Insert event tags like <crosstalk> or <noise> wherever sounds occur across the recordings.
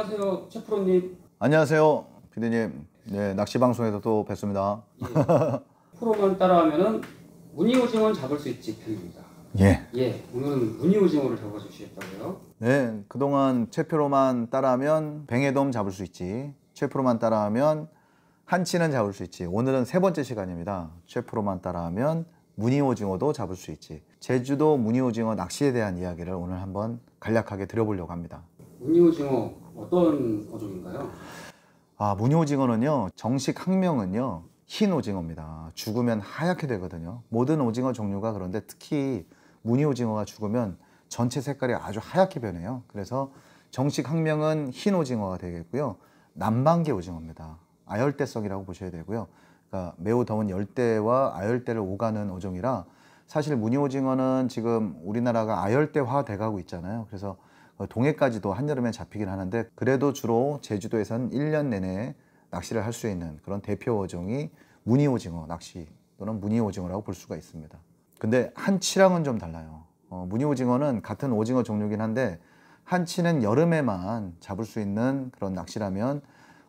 안녕하세요, 최프로님. 안녕하세요, 피디님. 네, 낚시 방송에서 또 뵙습니다. 예. 프로만 따라하면은 무늬 오징어는 잡을 수 있지 편입니다. 예. 예, 오늘은 무늬 오징어를 잡아주시겠다고요? 네, 그동안 최프로만 따라하면 뱅에돔 잡을 수 있지. 최프로만 따라하면 한치는 잡을 수 있지. 오늘은 세 번째 시간입니다. 최프로만 따라하면 무늬 오징어도 잡을 수 있지. 제주도 무늬 오징어 낚시에 대한 이야기를 오늘 한번 간략하게 드려보려고 합니다. 무늬 오징어 어떤 어종인가요? 아, 무늬오징어는요, 정식 학명은요, 흰 오징어입니다. 죽으면 하얗게 되거든요. 모든 오징어 종류가 그런데 특히 무늬오징어가 죽으면 전체 색깔이 아주 하얗게 변해요. 그래서 정식 학명은 흰 오징어가 되겠고요. 남방계 오징어입니다. 아열대성이라고 보셔야 되고요. 그러니까 매우 더운 열대와 아열대를 오가는 어종이라 사실 무늬오징어는 지금 우리나라가 아열대화 돼가고 있잖아요. 그래서 어, 동해까지도 한여름에 잡히긴 하는데 그래도 주로 제주도에선 1년 내내 낚시를 할 수 있는 그런 대표 어종이 무늬오징어 낚시 또는 무늬오징어라고 볼 수가 있습니다. 근데 한치랑은 좀 달라요. 어, 무늬오징어는 같은 오징어 종류긴 한데 한치는 여름에만 잡을 수 있는 그런 낚시라면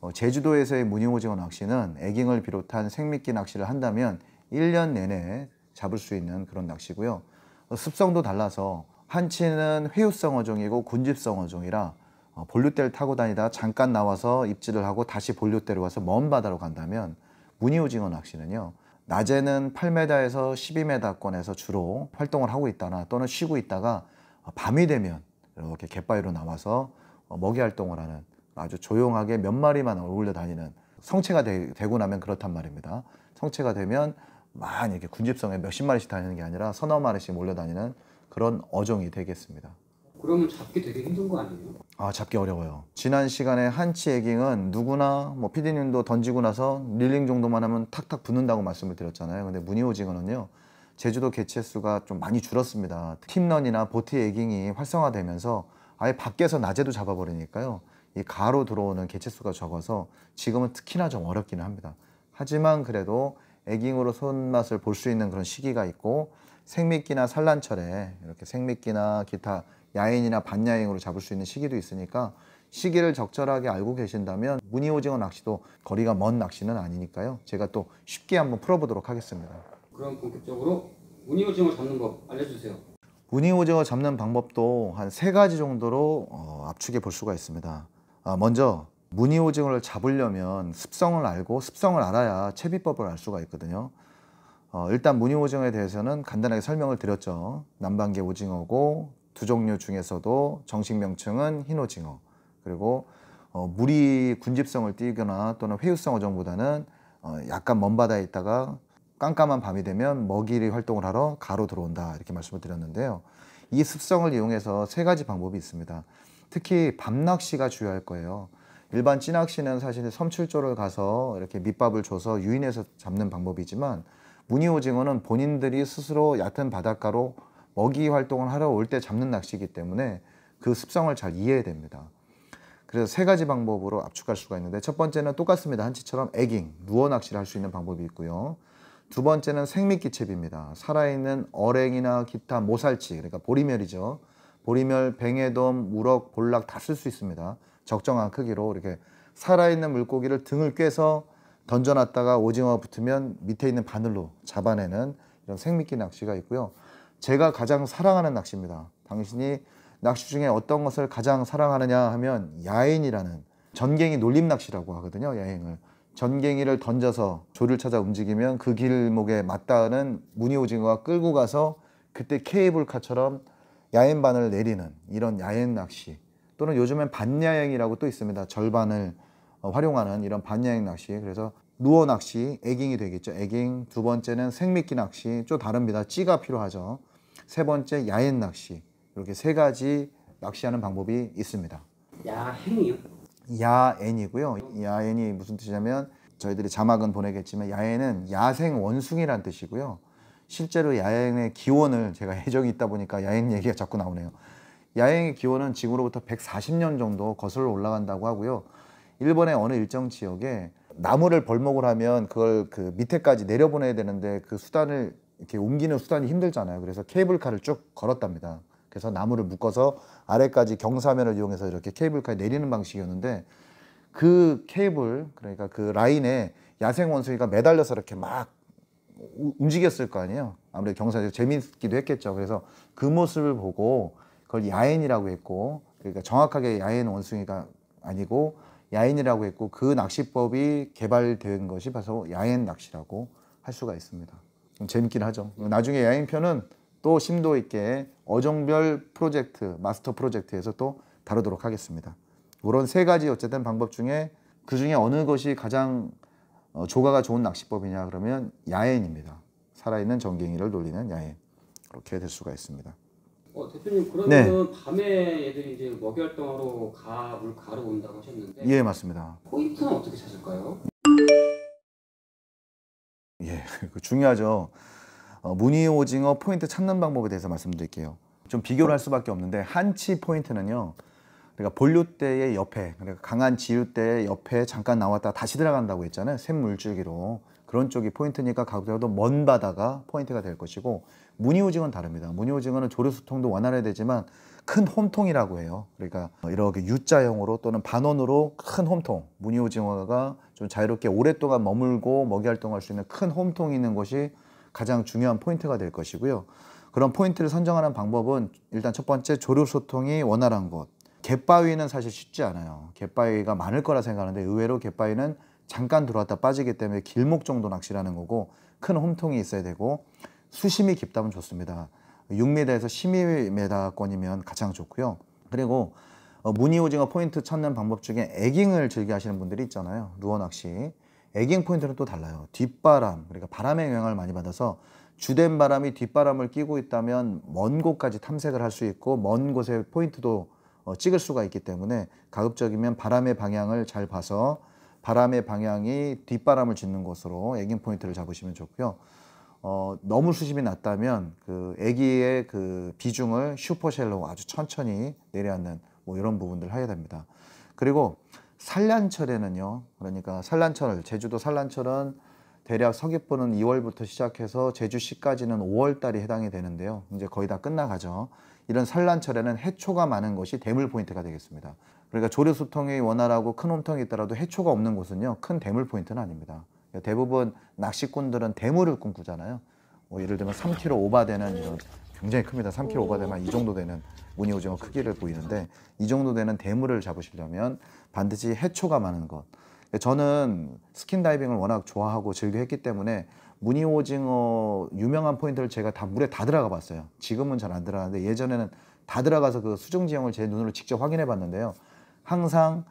어, 제주도에서의 무늬오징어 낚시는 애깅을 비롯한 생미끼 낚시를 한다면 1년 내내 잡을 수 있는 그런 낚시고요. 어, 습성도 달라서 한치는 회유성 어종이고 군집성 어종이라 어, 본류대를 타고 다니다 잠깐 나와서 입질을 하고 다시 본류대로 와서 먼 바다로 간다면 무늬오징어 낚시는요 낮에는 8m에서 12m권에서 주로 활동을 하고 있다나 또는 쉬고 있다가 어, 밤이 되면 이렇게 갯바위로 나와서 어, 먹이 활동을 하는 아주 조용하게 몇 마리만 어울려 다니는 성체가 되, 고 나면 그렇단 말입니다. 성체가 되면 만 이렇게 군집성에 몇십 마리씩 다니는 게 아니라 서너 마리씩 몰려 다니는 그런 어종이 되겠습니다. 그러면 잡기 되게 힘든 거 아니에요? 아 잡기 어려워요. 지난 시간에 한치 에깅은 누구나 뭐 피디님도 던지고 나서 릴링 정도만 하면 탁탁 붙는다고 말씀을 드렸잖아요. 근데 무늬오징어는요 제주도 개체 수가 좀 많이 줄었습니다. 팀런이나 보트 에깅이 활성화되면서 아예 밖에서 낮에도 잡아버리니까요. 이 가로 들어오는 개체 수가 적어서 지금은 특히나 좀 어렵기는 합니다. 하지만 그래도 에깅으로 손맛을 볼 수 있는 그런 시기가 있고 생미끼나 산란철에 이렇게 생미끼나 기타 야인이나 반야인으로 잡을 수 있는 시기도 있으니까 시기를 적절하게 알고 계신다면 무늬 오징어 낚시도 거리가 먼 낚시는 아니니까요. 제가 또 쉽게 한번 풀어보도록 하겠습니다. 그럼 본격적으로 무늬 오징어 잡는 법 알려주세요. 무늬 오징어 잡는 방법도 한 세 가지 정도로 어, 압축해 볼 수가 있습니다. 아, 먼저 무늬 오징어를 잡으려면 습성을 알고 습성을 알아야 채비법을 알 수가 있거든요. 어, 일단 무늬 오징어에 대해서는 간단하게 설명을 드렸죠. 남방계 오징어고 두 종류 중에서도 정식 명칭은 흰 오징어 그리고 어, 물이 군집성을 띠거나 또는 회유성 어종보다는 어, 약간 먼 바다에 있다가 깜깜한 밤이 되면 먹이를 활동을 하러 가로 들어온다 이렇게 말씀을 드렸는데요. 이 습성을 이용해서 세 가지 방법이 있습니다. 특히 밤낚시가 주요할 거예요. 일반 찌낚시는 사실 섬출조를 가서 이렇게 밑밥을 줘서 유인해서 잡는 방법이지만 무늬 오징어는 본인들이 스스로 얕은 바닷가로 먹이 활동을 하러 올 때 잡는 낚시이기 때문에 그 습성을 잘 이해해야 됩니다. 그래서 세 가지 방법으로 압축할 수가 있는데 첫 번째는 똑같습니다. 한치처럼 에깅, 루어 낚시를 할 수 있는 방법이 있고요. 두 번째는 생미기채비입니다 살아있는 어랭이나 기타 모살치, 그러니까 보리멸이죠. 보리멸, 뱅에돔, 우럭, 볼락 다 쓸 수 있습니다. 적정한 크기로 이렇게 살아있는 물고기를 등을 꿰서 던져놨다가 오징어가 붙으면 밑에 있는 바늘로 잡아내는 이런 생미끼 낚시가 있고요. 제가 가장 사랑하는 낚시입니다. 당신이 낚시 중에 어떤 것을 가장 사랑하느냐 하면 야인이라는 전갱이 놀림 낚시라고 하거든요. 야행을 전갱이를 던져서 조를 찾아 움직이면 그 길목에 맞닿는 무늬 오징어가 끌고 가서 그때 케이블카처럼 야행 바늘 내리는 이런 야행 낚시 또는 요즘엔 반야행이라고 또 있습니다. 절반을 어, 활용하는 이런 반야행 낚시 그래서 루어 낚시, 에깅이 되겠죠. 에깅. 두 번째는 생미끼 낚시. 좀 다릅니다. 찌가 필요하죠. 세 번째 야행 낚시. 이렇게 세 가지 낚시하는 방법이 있습니다. 야행이요? 야엔이고요. 야엔이 무슨 뜻이냐면 저희들이 자막은 보내겠지만 야엔은 야생 원숭이란 뜻이고요. 실제로 야행의 기원을 제가 해적이 <laughs> 있다 보니까 야행 얘기가 자꾸 나오네요. 야행의 기원은 지구로부터 140년 정도 거슬러 올라간다고 하고요. 일본의 어느 일정 지역에 나무를 벌목을 하면 그걸 그 밑에까지 내려보내야 되는데 그 수단을 이렇게 옮기는 수단이 힘들잖아요. 그래서 케이블카를 쭉 걸었답니다. 그래서 나무를 묶어서 아래까지 경사면을 이용해서 이렇게 케이블카에 내리는 방식이었는데 그 케이블 그러니까 그 라인에 야생 원숭이가 매달려서 이렇게 막 움직였을 거 아니에요. 아무래도 경사에서 재밌기도 했겠죠. 그래서 그 모습을 보고 그걸 야엔이라고 했고 그러니까 정확하게 야엔 원숭이가 아니고 야인이라고 했고 그 낚시법이 개발된 것이 바로 야인 낚시라고 할 수가 있습니다. 재밌긴 하죠. 나중에 야인편은 또 심도 있게 어종별 프로젝트, 마스터 프로젝트에서 또 다루도록 하겠습니다. 그런 세 가지 어쨌든 방법 중에 그 중에 어느 것이 가장 어, 조가가 좋은 낚시법이냐 그러면 야인입니다. 살아있는 전갱이를 돌리는 야인. 그렇게 될 수가 있습니다. 어, 대표님 그러면 네. 밤에 얘들이 이제 먹이 활동하러 가 물가로 온다고 하셨는데 예 맞습니다. 포인트는 어떻게 찾을까요? 예, <laughs> 그 중요하죠. 어, 무늬 오징어 포인트 찾는 방법에 대해서 말씀드릴게요. 좀 비교를 할 수밖에 없는데 한치 포인트는요. 그러니까 본류대의 옆에, 그러니까 강한 지류대의 옆에 잠깐 나왔다 다시 들어간다고 했잖아요. 샘 물줄기로. 그런 쪽이 포인트니까 가더라도 먼 바다가 포인트가 될 것이고 무늬오징어는 다릅니다. 무늬오징어는 조류소통도 원활해야 되지만 큰 홈통이라고 해요. 그러니까 이렇게 U자형으로 또는 반원으로 큰 홈통, 무늬오징어가 좀 자유롭게 오랫동안 머물고 먹이 활동할 수 있는 큰 홈통이 있는 것이 가장 중요한 포인트가 될 것이고요. 그런 포인트를 선정하는 방법은 일단 첫 번째 조류소통이 원활한 곳. 갯바위는 사실 쉽지 않아요. 갯바위가 많을 거라 생각하는데 의외로 갯바위는 잠깐 들어왔다 빠지기 때문에 길목 정도 낚시라는 거고 큰 홈통이 있어야 되고 수심이 깊다면 좋습니다. 6m에서 12m권이면 가장 좋고요. 그리고 어, 무늬 오징어 포인트 찾는 방법 중에 에깅을 즐겨 하시는 분들이 있잖아요. 루어 낚시. 에깅 포인트는 또 달라요. 뒷바람, 그러니까 바람의 영향을 많이 받아서 주된 바람이 뒷바람을 끼고 있다면 먼 곳까지 탐색을 할 수 있고 먼 곳에 포인트도 어, 찍을 수가 있기 때문에 가급적이면 바람의 방향을 잘 봐서 바람의 방향이 뒷바람을 짓는 것으로 애깅 포인트를 잡으시면 좋고요. 어, 너무 수심이 낮다면 그 애기의 그 비중을 슈퍼쉘로 아주 천천히 내려앉는 뭐 이런 부분들 하게 됩니다. 그리고 산란철에는요. 그러니까 산란철, 제주도 산란철은 대략 서귀포는 2월부터 시작해서 제주시까지는 5월달이 해당이 되는데요. 이제 거의 다 끝나가죠. 이런 산란철에는 해초가 많은 것이 대물 포인트가 되겠습니다. 그러니까 조류수통이 원활하고 큰 홈통이 있더라도 해초가 없는 곳은요 큰 대물 포인트는 아닙니다. 그러니까 대부분 낚시꾼들은 대물을 꿈꾸잖아요. 뭐 예를 들면 3kg 오바되는 이런 굉장히 큽니다. 3kg 오바되면 이 정도 되는 무늬 오징어 크기를 보이는데 이 정도 되는 대물을 잡으시려면 반드시 해초가 많은 것. 그러니까 저는 스킨 다이빙을 워낙 좋아하고 즐겨했기 때문에 무늬 오징어 유명한 포인트를 제가 다 물에 다 들어가 봤어요. 지금은 잘 안 들어가는데 예전에는 다 들어가서 그 수중 지형을 제 눈으로 직접 확인해 봤는데요. 항상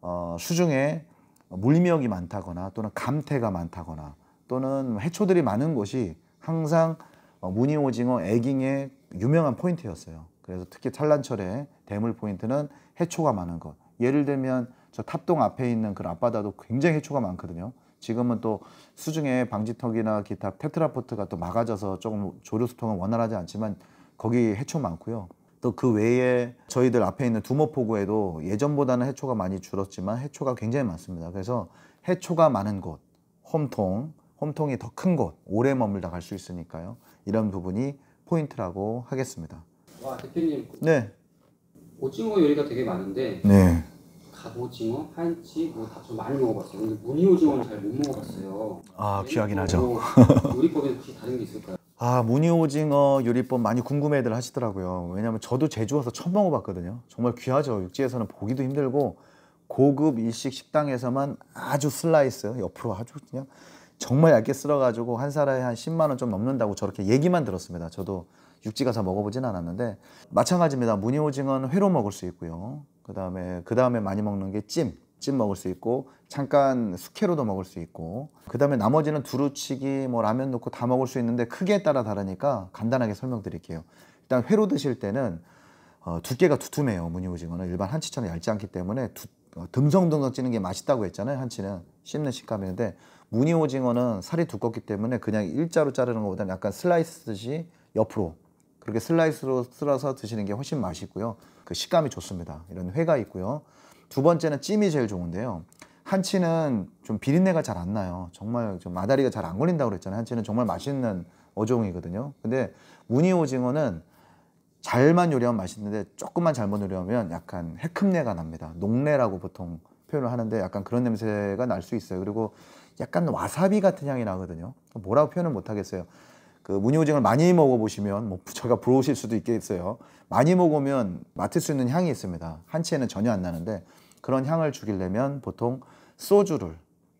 어, 수중에 물미역이 많다거나 또는 감태가 많다거나 또는 해초들이 많은 곳이 항상 어, 무늬오징어 애깅의 유명한 포인트였어요. 그래서 특히 산란철에 대물 포인트는 해초가 많은 것. 예를 들면 저 탑동 앞에 있는 그 앞바다도 굉장히 해초가 많거든요. 지금은 또 수중에 방지턱이나 기타 테트라포트가 또 막아져서 조금 조류 수통은 원활하지 않지만 거기 해초 많고요. 또그 외에 저희들 앞에 있는 두모포구에도 예전보다는 해초가 많이 줄었지만 해초가 굉장히 많습니다. 그래서 해초가 많은 곳, 홈통, 홈통이 더 큰 곳, 오래 머물다 갈 수 있으니까요. 이런 부분이 포인트라고 하겠습니다. 와 대표님. 네. 오징어 요리가 되게 많은데. 네. 갑오징어, 한치, 뭐다좀 많이 먹어봤어요. 근데 무늬오징어는 잘 못 먹어봤어요. 아 귀하긴 네? 하죠. 요리법에 뭐 혹시 다른 게 있을까요? 아 무늬오징어 요리법 많이 궁금해들 하시더라고요 왜냐면 저도 제주 와서 처음 먹어봤거든요 정말 귀하죠 육지에서는 보기도 힘들고 고급 일식 식당에서만 아주 슬라이스 옆으로 아주 그냥 정말 얇게 쓸어가지고한 사람에 한 10만 원 좀 넘는다고 저렇게 얘기만 들었습니다. 저도 육지 가서 먹어보진 않았는데 마찬가지입니다. 무늬오징어는 회로 먹을 수 있고요. 그 다음에 그 다음에 많이 먹는 게 찜. 찜 먹을 수 있고 잠깐 숙회로도 먹을 수 있고 그 다음에 나머지는 두루치기 뭐 라면 넣고 다 먹을 수 있는데 크기에 따라 다르니까 간단하게 설명드릴게요 일단 회로 드실 때는 어, 두께가 두툼해요 무늬오징어는 일반 한치처럼 얇지 않기 때문에 두, 어, 듬성듬성 찌는 게 맛있다고 했잖아요 한치는 씹는 식감인데 무늬오징어는 살이 두껍기 때문에 그냥 일자로 자르는 것보다는 약간 슬라이스듯이 옆으로 그렇게 슬라이스로 쓸어서 드시는 게 훨씬 맛있고요 그 식감이 좋습니다 이런 회가 있고요 두 번째는 찜이 제일 좋은데요. 한치는 좀 비린내가 잘 안 나요. 정말 좀 마다리가 잘 안 걸린다고 그랬잖아요. 한치는 정말 맛있는 어종이거든요. 근데 무니 오징어는 잘만 요리하면 맛있는데 조금만 잘못 요리하면 약간 해큼내가 납니다. 녹내라고 보통 표현을 하는데 약간 그런 냄새가 날 수 있어요. 그리고 약간 와사비 같은 향이 나거든요. 뭐라고 표현을 못 하겠어요. 그 무늬오징어를 많이 먹어보시면 뭐 부처가 <laughs> 부러우실 수도 있겠어요. 많이 먹으면 맡을 수 있는 향이 있습니다. 한치에는 전혀 안 나는데 그런 향을 죽이려면 보통 소주를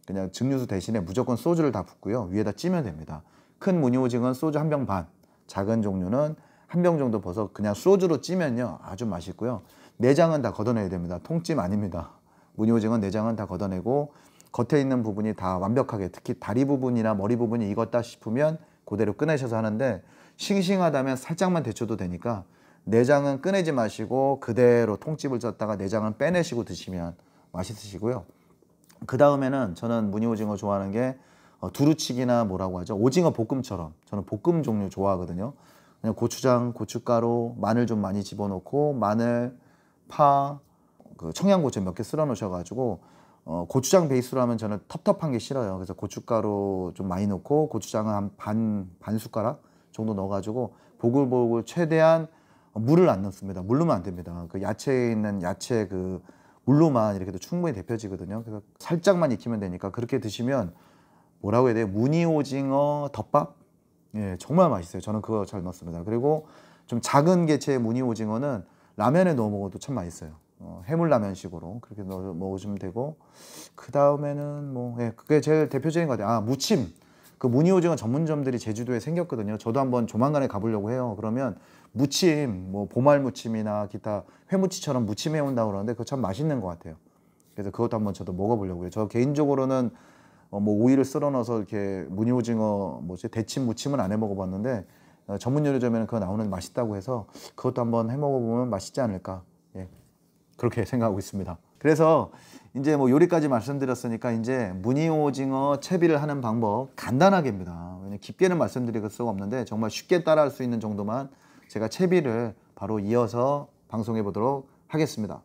그냥 증류수 대신에 무조건 소주를 다 붓고요. 위에다 찌면 됩니다. 큰 무늬오징어는 소주 한 병 반, 작은 종류는 한 병 정도 벗어 그냥 소주로 찌면요. 아주 맛있고요. 내장은 다 걷어내야 됩니다. 통찜 아닙니다. 무늬오징어 내장은 다 걷어내고 겉에 있는 부분이 다 완벽하게 특히 다리 부분이나 머리 부분이 익었다 싶으면 그대로 꺼내셔서 하는데 싱싱하다면 살짝만 데쳐도 되니까 내장은 꺼내지 마시고 그대로 통집을 쪘다가 내장은 빼내시고 드시면 맛있으시고요. 그 다음에는 저는 무늬 오징어 좋아하는 게 어, 두루치기나 뭐라고 하죠. 오징어 볶음처럼 저는 볶음 종류 좋아하거든요. 그냥 고추장, 고춧가루, 마늘 좀 많이 집어넣고 마늘, 파, 그 청양고추 몇 개 쓸어 놓으셔가지고 어, 고추장 베이스로 하면 저는 텁텁한 게 싫어요. 그래서 고춧가루 좀 많이 넣고 고추장은 한반 반 숟가락 정도 넣어가지고 보글보글 최대한 물을 안 넣습니다. 물 넣으면 안 됩니다. 그 야채에 있는 야채 그 물로만 이렇게도 충분히 데펴지거든요. 그래서 살짝만 익히면 되니까 그렇게 드시면 뭐라고 해야 돼요? 무늬 오징어 덮밥? 예, 정말 맛있어요. 저는 그거 잘 넣습니다. 그리고 좀 작은 개체의 무늬 오징어는 라면에 넣어 먹어도 참 맛있어요. 어, 해물라면식으로 그렇게 넣어 먹으시면 되고 그 다음에는 뭐 예, 그게 제일 대표적인 것 같아요. 아 무침 그 무늬오징어 전문점들이 제주도에 생겼거든요. 저도 한번 조만간에 가보려고 해요. 그러면 무침 뭐 보말 무침이나 기타 회무치처럼 무침해 온다 고 그러는데 그거 참 맛있는 것 같아요. 그래서 그것도 한번 저도 먹어보려고요. 저 개인적으로는 어, 뭐 오이를 썰어 넣어서 이렇게 무늬오징어 뭐지 대침 무침은 안 해 먹어봤는데 어, 전문 요리점에는 그거 나오는 맛있다고 해서 그것도 한번 해 먹어보면 맛있지 않을까. 예. 그렇게 생각하고 있습니다. 그래서 이제 뭐 요리까지 말씀드렸으니까 이제 무늬 오징어 채비를 하는 방법 간단하게입니다. 왜냐 깊게는 말씀드릴 수가 없는데 정말 쉽게 따라할 수 있는 정도만 제가 채비를 바로 이어서 방송해 보도록 하겠습니다.